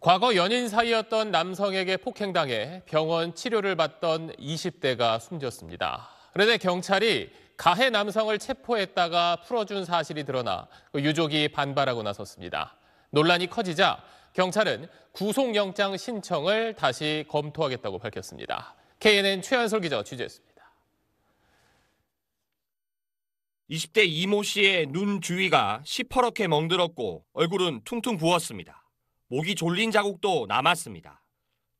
과거 연인 사이였던 남성에게 폭행당해 병원 치료를 받던 20대가 숨졌습니다. 그런데 경찰이 가해 남성을 체포했다가 풀어준 사실이 드러나 그 유족이 반발하고 나섰습니다. 논란이 커지자 경찰은 구속영장 신청을 다시 검토하겠다고 밝혔습니다. KNN 최한솔 기자 취재했습니다. 20대 이모 씨의 눈 주위가 시퍼렇게 멍들었고 얼굴은 퉁퉁 부었습니다. 목이 졸린 자국도 남았습니다.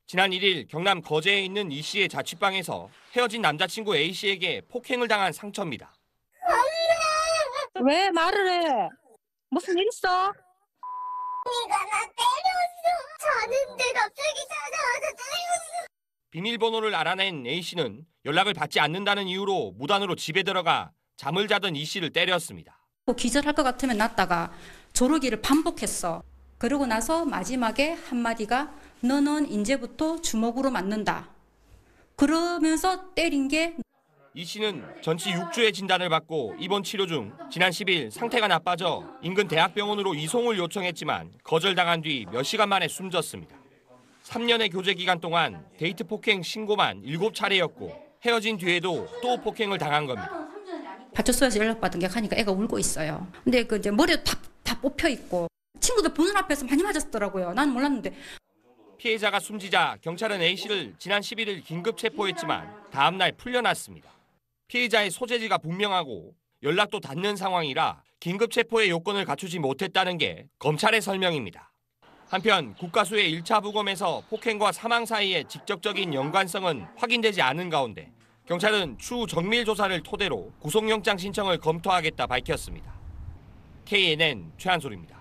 지난 1일 경남 거제에 있는 이 씨의 자취방에서 헤어진 남자친구 A 씨에게 폭행을 당한 상처입니다. 왜 말을 해? 무슨 일 있어? 언가나 때렸어. 자는데 갑자기 찾아와서 때렸어. 비밀번호를 알아낸 A 씨는 연락을 받지 않는다는 이유로 무단으로 집에 들어가 잠을 자던 이 씨를 때렸습니다. 뭐 기절할 것 같으면 낫다가 저러기를 반복했어. 그러고 나서 마지막에 한마디가 너는 이제부터 주먹으로 맞는다. 그러면서 때린 게 이 씨는 전치 6주의 진단을 받고 입원 치료 중 지난 10일 상태가 나빠져 인근 대학병원으로 이송을 요청했지만 거절당한 뒤 몇 시간 만에 숨졌습니다. 3년의 교제 기간 동안 데이트 폭행 신고만 7차례였고 헤어진 뒤에도 또 폭행을 당한 겁니다. 파출소에서 연락받은 게 하니까 애가 울고 있어요. 근데 그 이제 머리도 다, 다 뽑혀 있고 친구들 보는 앞에서 많이 맞았더라고요. 난 몰랐는데. 피해자가 숨지자 경찰은 A씨를 지난 11일 긴급 체포했지만 다음 날 풀려났습니다. 피해자의 소재지가 분명하고 연락도 닿는 상황이라 긴급 체포의 요건을 갖추지 못했다는 게 검찰의 설명입니다. 한편 국가수의 1차 부검에서 폭행과 사망 사이의 직접적인 연관성은 확인되지 않은 가운데 경찰은 추후 정밀 조사를 토대로 구속영장 신청을 검토하겠다 밝혔습니다. KNN 최한솔입니다.